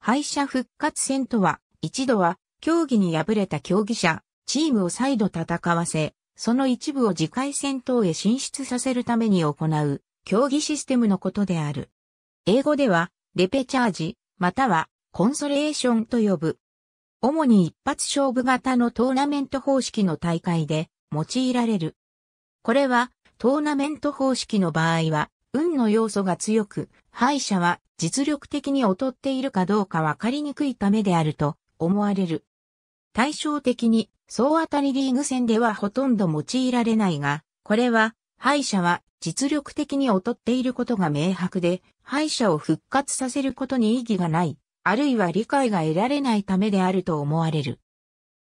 敗者復活戦とは、一度は競技に敗れた競技者、チームを再度戦わせ、その一部を次回戦闘へ進出させるために行う、競技システムのことである。英語では、レペチャージ、または、コンソレーションと呼ぶ。主に一発勝負型のトーナメント方式の大会で用いられる。これは、トーナメント方式の場合は、運の要素が強く、敗者は実力的に劣っているかどうかわかりにくいためであると思われる。対照的に、総当たりリーグ戦ではほとんど用いられないが、これは、敗者は実力的に劣っていることが明白で、敗者を復活させることに意義がない、あるいは理解が得られないためであると思われる。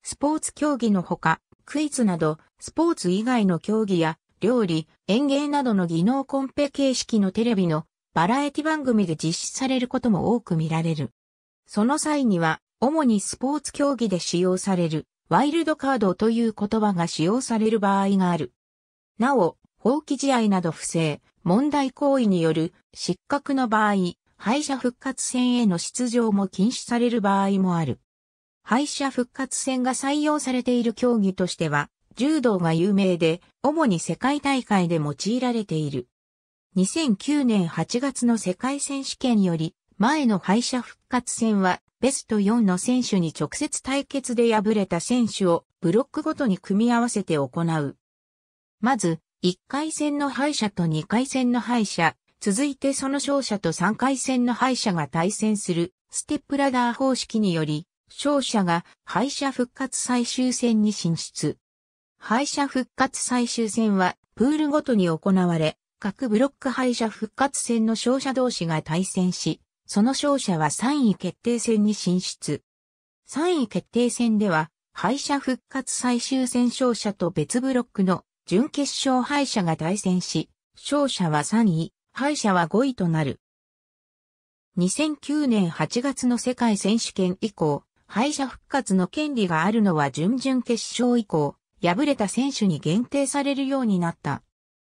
スポーツ競技のほか、クイズなど、スポーツ以外の競技や、料理、園芸などの技能コンペ形式のテレビのバラエティ番組で実施されることも多く見られる。その際には、主にスポーツ競技で使用される、ワイルドカードという言葉が使用される場合がある。なお、放棄試合など不正、問題行為による失格の場合、敗者復活戦への出場も禁止される場合もある。敗者復活戦が採用されている競技としては、柔道が有名で、主に世界大会で用いられている。2009年8月の世界選手権より、前の敗者復活戦は、ベスト4の選手に直接対決で敗れた選手をブロックごとに組み合わせて行う。まず、1回戦の敗者と2回戦の敗者、続いてその勝者と3回戦の敗者が対戦するステップラダー方式により、勝者が敗者復活最終戦に進出。敗者復活最終戦はプールごとに行われ、各ブロック敗者復活戦の勝者同士が対戦し、その勝者は3位決定戦に進出。3位決定戦では、敗者復活最終戦勝者と別ブロックの準決勝敗者が対戦し、勝者は3位、敗者は5位となる。2009年8月の世界選手権以降、敗者復活の権利があるのは準々決勝以降、敗れた選手に限定されるようになった。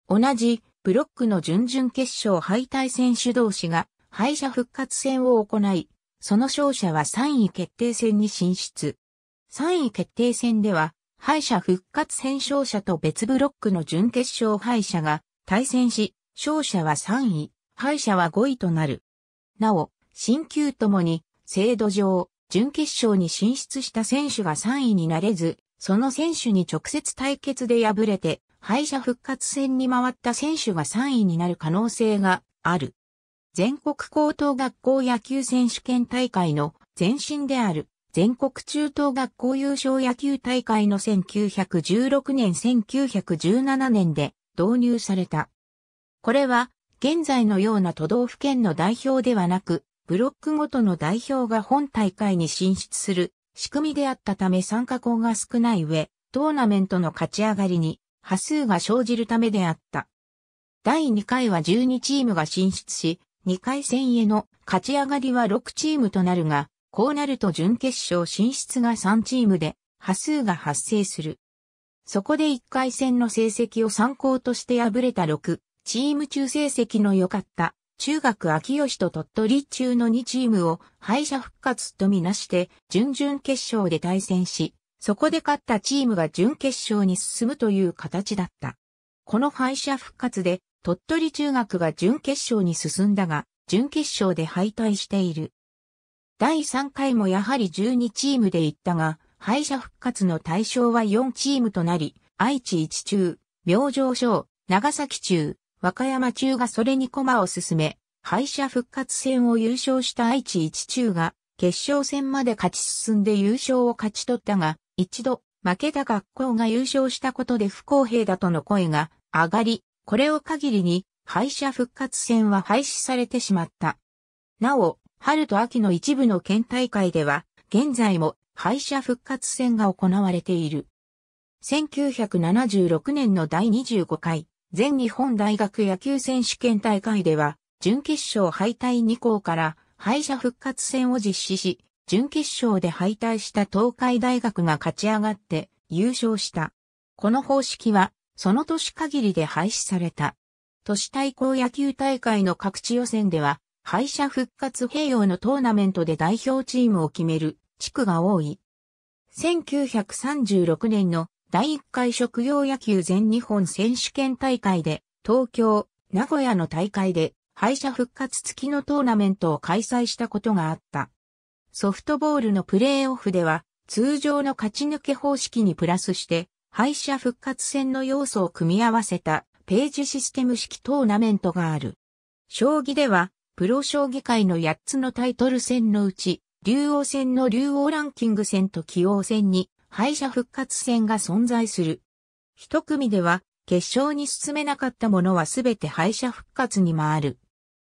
同じブロックの準々決勝敗退選手同士が敗者復活戦を行い、その勝者は3位決定戦に進出。3位決定戦では、敗者復活戦勝者と別ブロックの準決勝敗者が対戦し、勝者は3位、敗者は5位となる。なお、新旧ともに、制度上、準決勝に進出した選手が3位になれず、その選手に直接対決で敗れて、敗者復活戦に回った選手が3位になる可能性がある。全国高等学校野球選手権大会の前身である全国中等学校優勝野球大会の1916年1917年で導入された。これは現在のような都道府県の代表ではなく、ブロックごとの代表が本大会に進出する仕組みであったため参加校が少ない上、トーナメントの勝ち上がりに波数が生じるためであった。第2回は12チームが進出し、2回戦への勝ち上がりは6チームとなるが、こうなると準決勝進出が3チームで、波数が発生する。そこで1回戦の成績を参考として敗れた6、チーム中成績の良かった、中学秋吉と鳥取中の2チームを敗者復活とみなして、準々決勝で対戦し、そこで勝ったチームが準決勝に進むという形だった。この敗者復活で、鳥取中学が準決勝に進んだが、準決勝で敗退している。第3回もやはり12チームで行ったが、敗者復活の対象は4チームとなり、愛知一中、明星小、長崎中、和歌山中がそれに駒を進め、敗者復活戦を優勝した愛知一中が、決勝戦まで勝ち進んで優勝を勝ち取ったが、一度、負けた学校が優勝したことで不公平だとの声が上がり、これを限りに敗者復活戦は廃止されてしまった。なお、春と秋の一部の県大会では、現在も敗者復活戦が行われている。1976年の第25回全日本大学野球選手権大会では、準決勝敗退2校から敗者復活戦を実施し、準決勝で敗退した東海大学が勝ち上がって優勝した。この方式は、その年限りで廃止された。都市対抗野球大会の各地予選では、敗者復活併用のトーナメントで代表チームを決める地区が多い。1936年の第1回職業野球全日本選手権大会で、東京、名古屋の大会で敗者復活付きのトーナメントを開催したことがあった。ソフトボールのプレーオフでは、通常の勝ち抜け方式にプラスして、敗者復活戦の要素を組み合わせたページシステム式トーナメントがある。将棋では、プロ将棋界の8つのタイトル戦のうち、竜王戦の竜王ランキング戦と棋王戦に敗者復活戦が存在する。一組では、決勝に進めなかったものはすべて敗者復活に回る。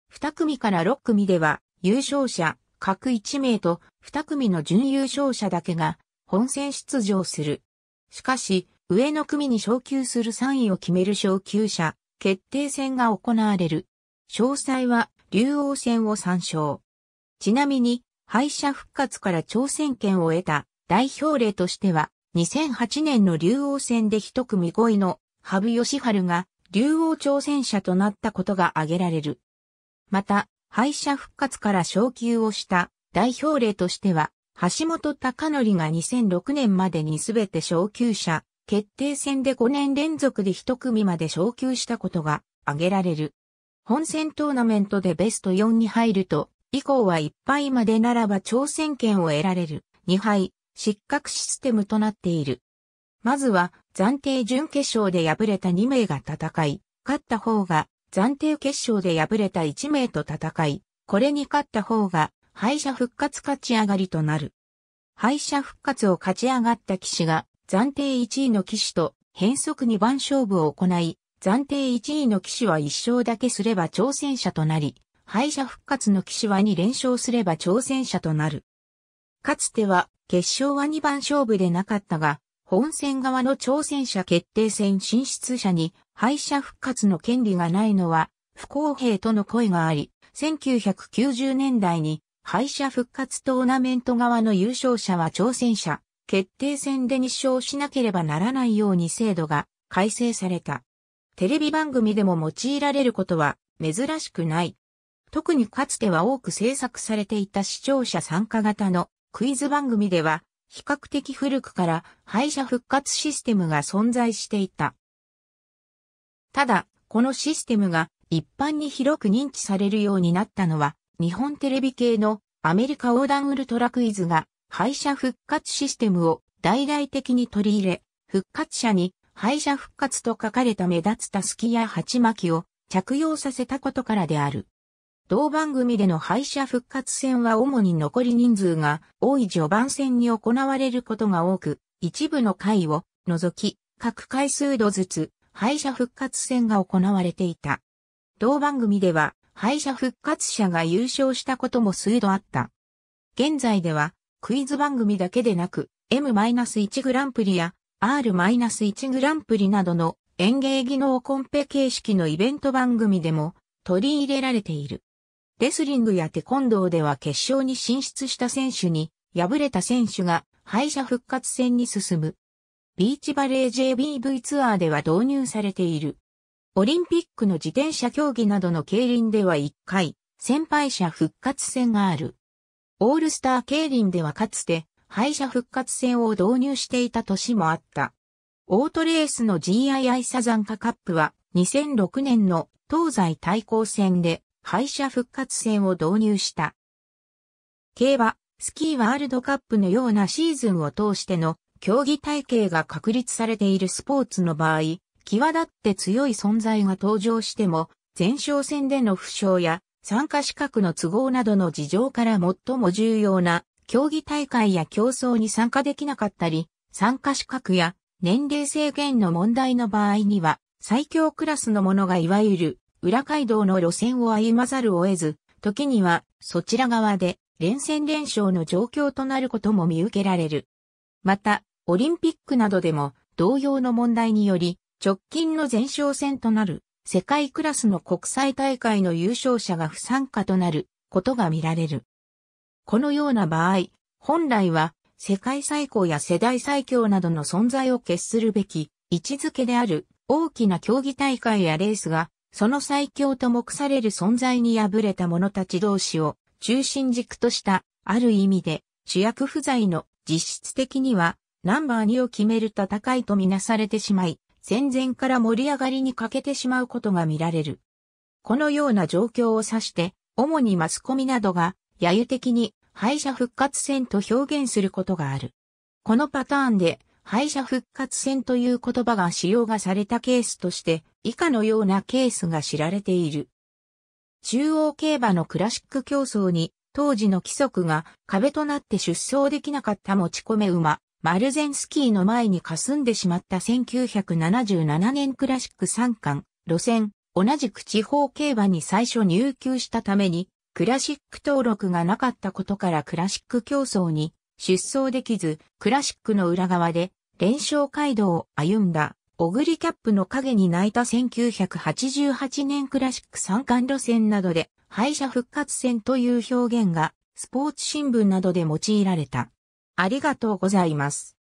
二組から六組では、優勝者、各1名と2組の準優勝者だけが本戦出場する。しかし、上の組に昇級する3位を決める昇級者決定戦が行われる。詳細は竜王戦を参照。ちなみに、敗者復活から挑戦権を得た代表例としては、2008年の竜王戦で一組5位の羽生義晴が竜王挑戦者となったことが挙げられる。また、敗者復活から昇級をした代表例としては、橋本隆則が2006年までにすべて昇級者、決定戦で5年連続で1組まで昇級したことが挙げられる。本戦トーナメントでベスト4に入ると、以降は1敗までならば挑戦権を得られる2敗失格システムとなっている。まずは暫定準決勝で敗れた2名が戦い、勝った方が暫定決勝で敗れた1名と戦い、これに勝った方が敗者復活勝ち上がりとなる。敗者復活を勝ち上がった騎士が暫定1位の騎士と変則2番勝負を行い、暫定1位の騎士は1勝だけすれば挑戦者となり、敗者復活の騎士は2連勝すれば挑戦者となる。かつては決勝は2番勝負でなかったが、本戦側の挑戦者決定戦進出者に敗者復活の権利がないのは不公平との声があり、1990年代に敗者復活トーナメント側の優勝者は挑戦者、決定戦で2勝しなければならないように制度が改正された。テレビ番組でも用いられることは珍しくない。特にかつては多く制作されていた視聴者参加型のクイズ番組では比較的古くから敗者復活システムが存在していた。ただ、このシステムが一般に広く認知されるようになったのは、日本テレビ系のアメリカ横断ウルトラクイズが敗者復活システムを大々的に取り入れ、復活者に敗者復活と書かれた目立つたすきや鉢巻きを着用させたことからである。同番組での敗者復活戦は主に残り人数が多い序盤戦に行われることが多く、一部の回を除き、各回数度ずつ敗者復活戦が行われていた。同番組では、敗者復活者が優勝したことも数度あった。現在では、クイズ番組だけでなく、M-1 グランプリや R-1 グランプリなどの演芸技能コンペ形式のイベント番組でも取り入れられている。レスリングやテコンドーでは決勝に進出した選手に、敗れた選手が敗者復活戦に進む。ビーチバレー JBV ツアーでは導入されている。オリンピックの自転車競技などの競輪では1回、先輩者復活戦がある。オールスター競輪ではかつて、敗者復活戦を導入していた年もあった。オートレースの GII サザンカカップは2006年の東西対抗戦で敗者復活戦を導入した。競馬、スキーワールドカップのようなシーズンを通しての競技体系が確立されているスポーツの場合、際立って強い存在が登場しても、前哨戦での負傷や参加資格の都合などの事情から最も重要な競技大会や競争に参加できなかったり、参加資格や年齢制限の問題の場合には、最強クラスの者がいわゆる裏街道の路線を歩まざるを得ず、時にはそちら側で連戦連勝の状況となることも見受けられる。また、オリンピックなどでも同様の問題により、直近の前哨戦となる世界クラスの国際大会の優勝者が不参加となることが見られる。このような場合、本来は世界最高や世代最強などの存在を決するべき位置づけである大きな競技大会やレースがその最強と目される存在に敗れた者たち同士を中心軸としたある意味で主役不在の実質的にはナンバー2を決める戦いとみなされてしまい、戦前から盛り上がりに欠けてしまうことが見られる。このような状況を指して、主にマスコミなどが、揶揄的に敗者復活戦と表現することがある。このパターンで、敗者復活戦という言葉が使用がされたケースとして、以下のようなケースが知られている。中央競馬のクラシック競争に、当時の規則が壁となって出走できなかった持ち込め馬、マルゼンスキーの前に霞んでしまった1977年クラシック3巻、路線、同じく地方競馬に最初入球したために、クラシック登録がなかったことからクラシック競争に出走できず、クラシックの裏側で連勝街道を歩んだ、オグリキャップの影に泣いた1988年クラシック3冠路線などで、敗者復活戦という表現がスポーツ新聞などで用いられた。ありがとうございます。